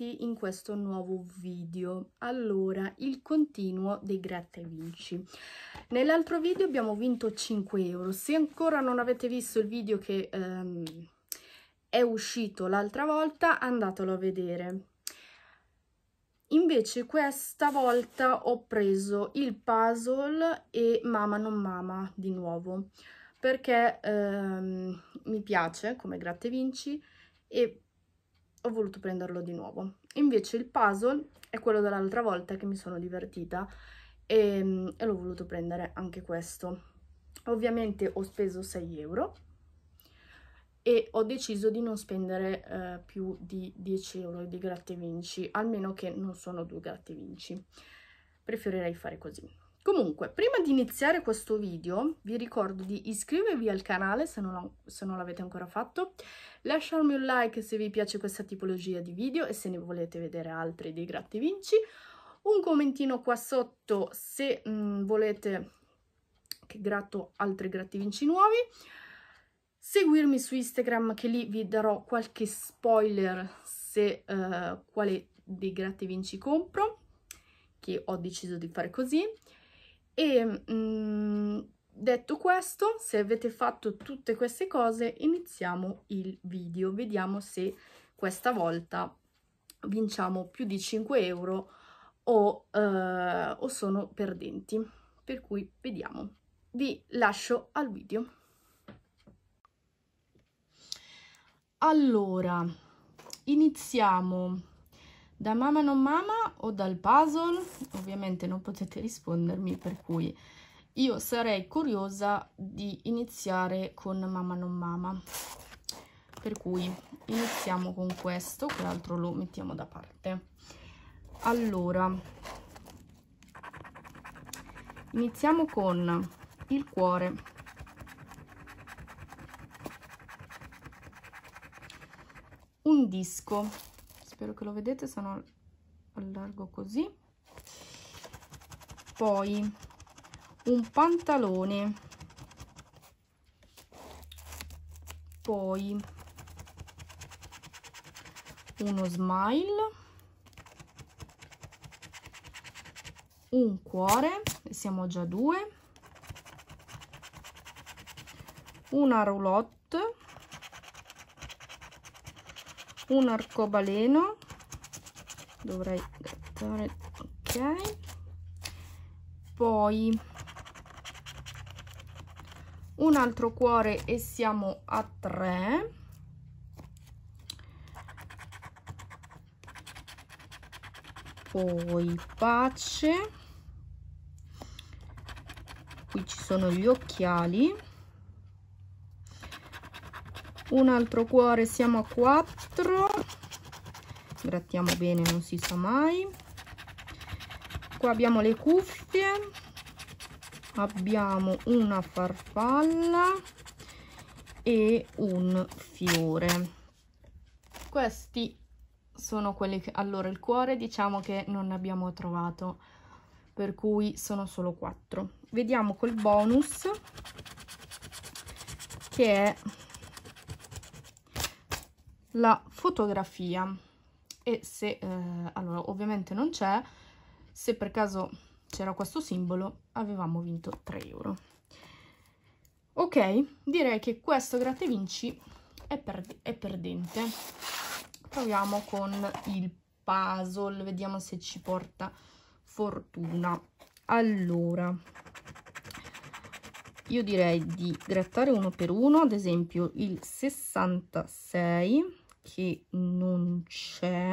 benvenuti in questo nuovo video. Allora, il continuo dei gratta e vinci. Nell'altro video abbiamo vinto 5 euro. Se ancora non avete visto il video che ehm, è uscito l'altra volta, andatelo a vedere. Invece questa volta ho preso il puzzle e Mama non Mama di nuovo perché ehm, mi piace come gratta e vinci e ho voluto prenderlo di nuovo. Invece il puzzle è quello dell'altra volta che mi sono divertita e, e l'ho voluto prendere anche questo. Ovviamente ho speso 6 euro e ho deciso di non spendere eh, più di 10 euro di gratte vinci, almeno che non sono due gratte vinci. Preferirei fare così. Comunque, prima di iniziare questo video, vi ricordo di iscrivervi al canale se non, l'avete ancora fatto, lasciarmi un like se vi piace questa tipologia di video e se ne volete vedere altri di Gratti Vinci, un commentino qua sotto se mh, mm, volete che gratto altri Gratti Vinci nuovi, seguirmi su Instagram che lì vi darò qualche spoiler se uh, quale dei Gratti Vinci compro, che ho deciso di fare così, e mh, mm, detto questo, se avete fatto tutte queste cose, iniziamo il video. Vediamo se questa volta vinciamo più di 5 euro o, eh, o sono perdenti. Per cui vediamo. Vi lascio al video. Allora, iniziamo da mamma non mamma o dal puzzle? Ovviamente non potete rispondermi, per cui io sarei curiosa di iniziare con mamma non mamma. Per cui iniziamo con questo, che l'altro lo mettiamo da parte. Allora, iniziamo con il cuore. Un disco spero che lo vedete se no allargo così poi un pantalone poi uno smile un cuore siamo già due una roulotte un arcobaleno dovrei grattare ok poi un altro cuore e siamo a tre poi pace qui ci sono gli occhiali un altro cuore siamo a 4 grattiamo bene non si sa mai qua abbiamo le cuffie abbiamo una farfalla e un fiore questi sono quelli che allora il cuore diciamo che non ne abbiamo trovato per cui sono solo 4 vediamo col bonus che è la fotografia e se eh, allora ovviamente non c'è se per caso c'era questo simbolo avevamo vinto 3 euro ok direi che questo gratte vinci è, per, è perdente proviamo con il puzzle vediamo se ci porta fortuna allora io direi di grattare uno per uno ad esempio il 66 chi non c'è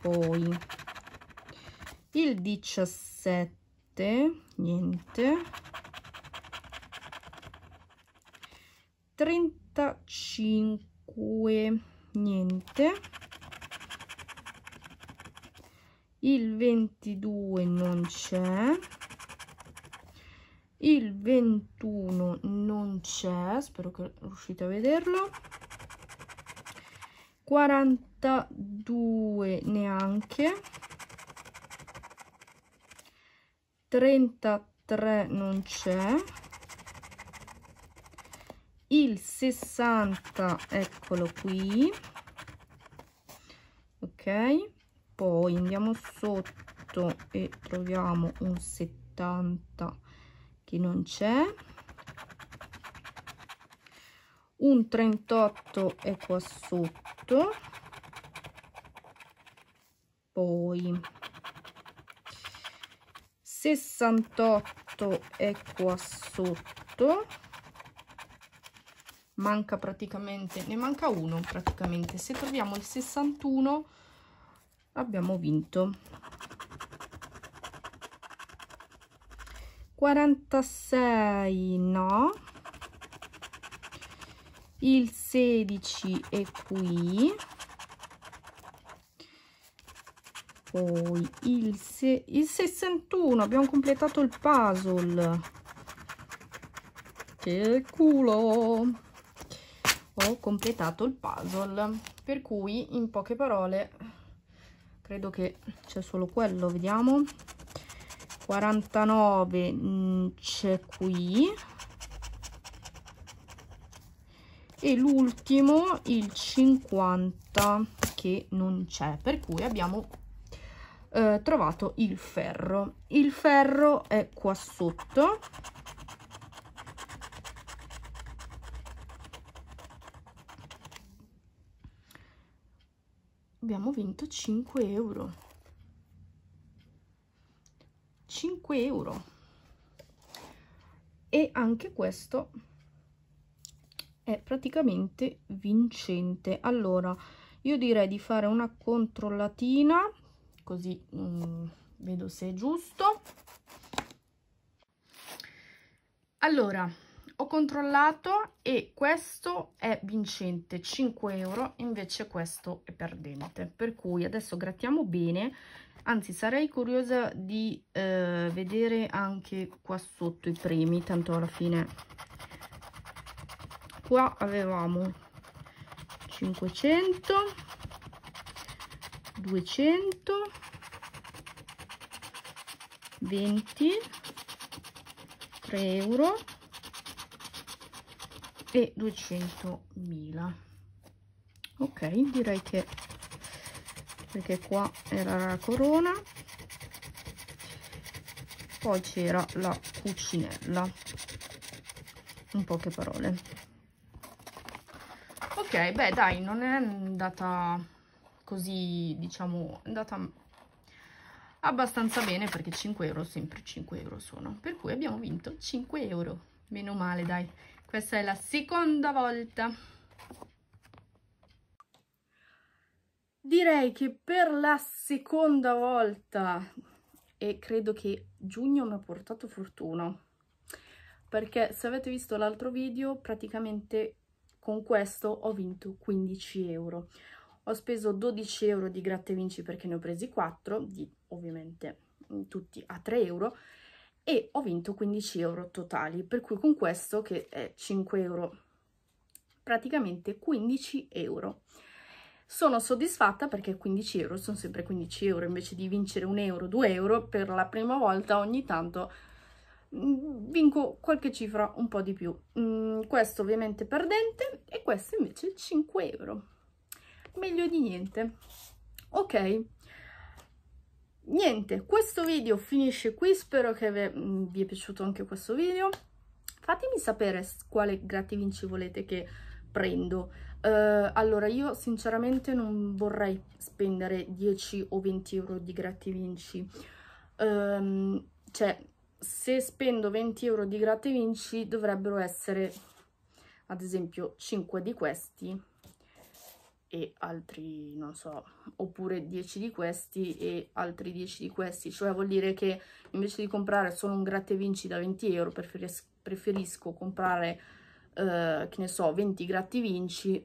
poi il 17 niente 35 niente il 22 non c'è il 21 non c'è spero che riuscite a vederlo 42 neanche 33 non c'è il 60 eccolo qui ok poi andiamo sotto e troviamo un 70 che non c'è un 38 è qua sotto tutto poi 68 è qua sotto manca praticamente ne manca uno praticamente se troviamo il 61 abbiamo vinto 46 no il 16 è qui poi il, se il 61 abbiamo completato il puzzle che culo ho completato il puzzle per cui in poche parole credo che c'è solo quello vediamo 49 mm, c'è qui e l'ultimo il 50 che non c'è per cui abbiamo eh, trovato il ferro il ferro è qua sotto abbiamo vinto 5 euro 5 euro e anche questo è praticamente vincente allora io direi di fare una controllatina così mh, mm, vedo se è giusto allora ho controllato e questo è vincente 5 euro invece questo è perdente per cui adesso grattiamo bene anzi sarei curiosa di eh, vedere anche qua sotto i premi tanto alla fine qua avevamo 500 200 20 3 euro e 200.000 ok direi che perché qua era la corona poi c'era la cucinella in poche parole ok beh dai non è andata così diciamo è andata abbastanza bene perché 5 euro sempre 5 euro sono per cui abbiamo vinto 5 euro meno male dai questa è la seconda volta direi che per la seconda volta e credo che giugno mi ha portato fortuna perché se avete visto l'altro video praticamente con questo ho vinto 15 euro ho speso 12 euro di gratte vinci perché ne ho presi 4 di ovviamente mm, tutti a 3 euro e ho vinto 15 euro totali per cui con questo che è 5 euro praticamente 15 euro sono soddisfatta perché 15 euro sono sempre 15 euro invece di vincere 1 euro 2 euro per la prima volta ogni tanto Mm, vinco qualche cifra un po' di più. Mm, questo ovviamente perdente e questo invece 5 euro. Meglio di niente. Ok. Niente, questo video finisce qui, spero che vi è mm, piaciuto anche questo video. Fatemi sapere quale grattivinci volete che prendo. Uh, allora, io sinceramente non vorrei spendere 10 o 20 euro di grattivinci. Um, ehm, cioè, se spendo 20 euro di gratta vinci dovrebbero essere ad esempio 5 di questi e altri non so oppure 10 di questi e altri 10 di questi cioè vuol dire che invece di comprare solo un gratta vinci da 20 euro preferis preferisco comprare eh, che ne so 20 gratti vinci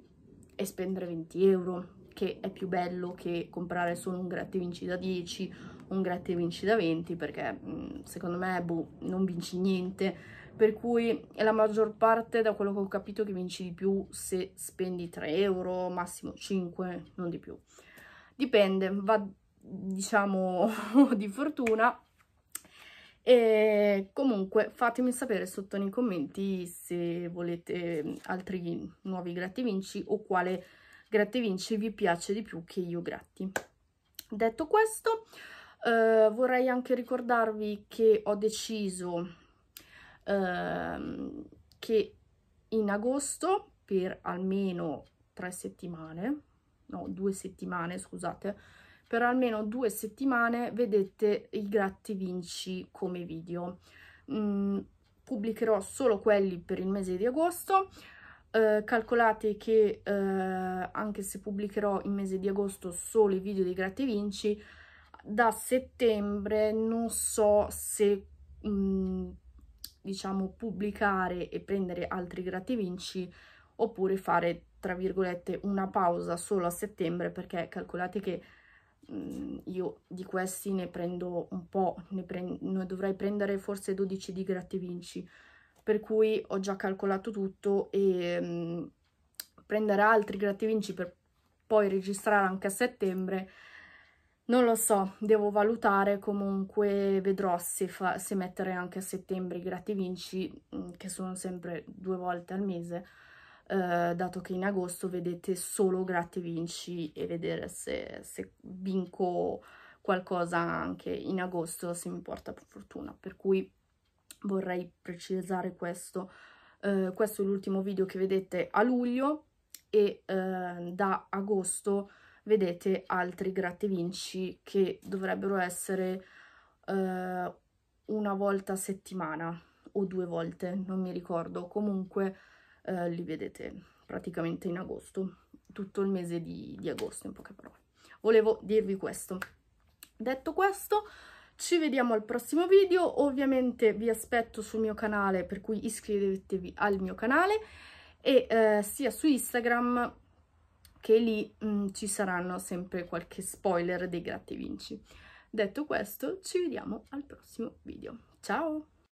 e spendere 20 euro che è più bello che comprare solo un gratta vinci da 10 un gratta e vinci da 20 perché mm, secondo me boh, non vinci niente per cui la maggior parte da quello che ho capito che vinci di più se spendi 3 euro massimo 5 non di più dipende va diciamo di fortuna e comunque fatemi sapere sotto nei commenti se volete mm, altri nuovi gratti vinci o quale gratti vinci vi piace di più che io gratti. Detto questo, eh, vorrei anche ricordarvi che ho deciso uh, che in agosto per almeno tre settimane, no due settimane scusate, per almeno due settimane vedete i gratti vinci come video. Mm, pubblicherò solo quelli per il mese di agosto, Uh, calcolate che uh, anche se pubblicherò in mese di agosto solo i video dei gratta vinci da settembre non so se mh, mm, diciamo pubblicare e prendere altri gratti vinci oppure fare tra virgolette una pausa solo a settembre perché calcolate che mh, mm, io di questi ne prendo un po', ne, pre ne dovrei prendere forse 12 di gratti vinci per cui ho già calcolato tutto e mh, mm, prendere altri gratti vinci per poi registrare anche a settembre non lo so, devo valutare, comunque vedrò se, fa, se mettere anche a settembre i gratti grattivinci, mm, che sono sempre due volte al mese, eh, dato che in agosto vedete solo gratti grattivinci e vedere se, se vinco qualcosa anche in agosto, se mi porta per fortuna, per cui vorrei precisare questo. Eh, questo è l'ultimo video che vedete a luglio e eh, da agosto vedete altri grattevinci che dovrebbero essere eh, una volta a settimana o due volte, non mi ricordo, comunque eh, li vedete praticamente in agosto, tutto il mese di, di agosto in poche parole. Volevo dirvi questo. Detto questo, ci vediamo al prossimo video, ovviamente vi aspetto sul mio canale, per cui iscrivetevi al mio canale e eh, sia su Instagram che lì mh, mm, ci saranno sempre qualche spoiler dei gratta vinci. Detto questo, ci vediamo al prossimo video. Ciao!